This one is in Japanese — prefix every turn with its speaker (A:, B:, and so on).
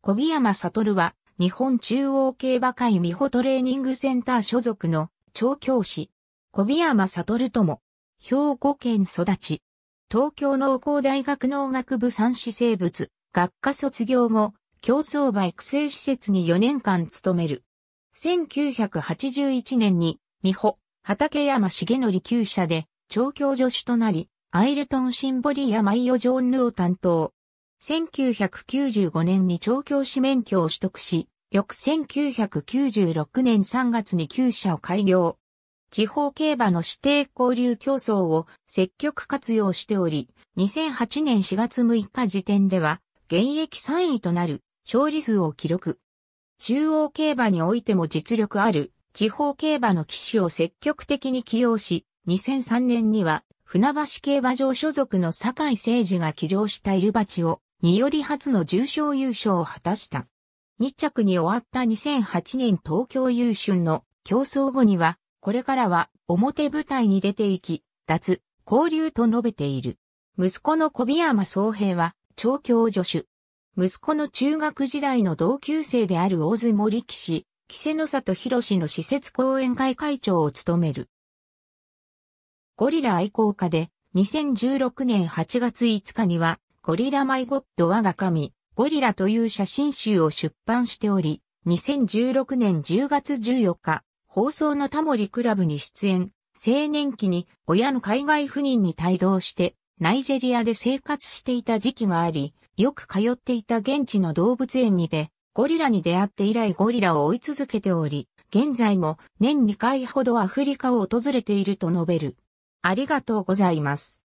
A: 小宮山悟は、日本中央競馬会美穂トレーニングセンター所属の調教師。小宮山悟とも、兵庫県育ち。東京農工大学農学部産子生物学科卒業後、競走馬育成施設に4年間勤める。1981年に、美穂、畠山重則厩舎で、調教助手となり、アイルトンシンボリやマイオジョンヌを担当。1995年に調教師免許を取得し、翌1996年3月に旧社を開業。地方競馬の指定交流競争を積極活用しており、2008年4月6日時点では、現役3位となる勝利数を記録。中央競馬においても実力ある地方競馬の騎手を積極的に起用し、2003年には船橋競馬場所属の坂井誠二が起乗したイルバチをにより初の重賞優勝を果たした。2着に終わった2008年東京優春の競争後には、これからは表舞台に出ていき、脱、交流と述べている。息子の小宮山総平は、調教助手。息子の中学時代の同級生である大津森騎士、木瀬の里博士の施設講演会会長を務める。ゴリラ愛好家で、2016年8月5日には、ゴリラマイゴッド我が神、ゴリラという写真集を出版しており、2016年10月14日、放送のタモリクラブに出演、青年期に親の海外赴任に帯同して、ナイジェリアで生活していた時期があり、よく通っていた現地の動物園にて、ゴリラに出会って以来ゴリラを追い続けており、現在も年2回ほどアフリカを訪れていると述べる。ありがとうございます。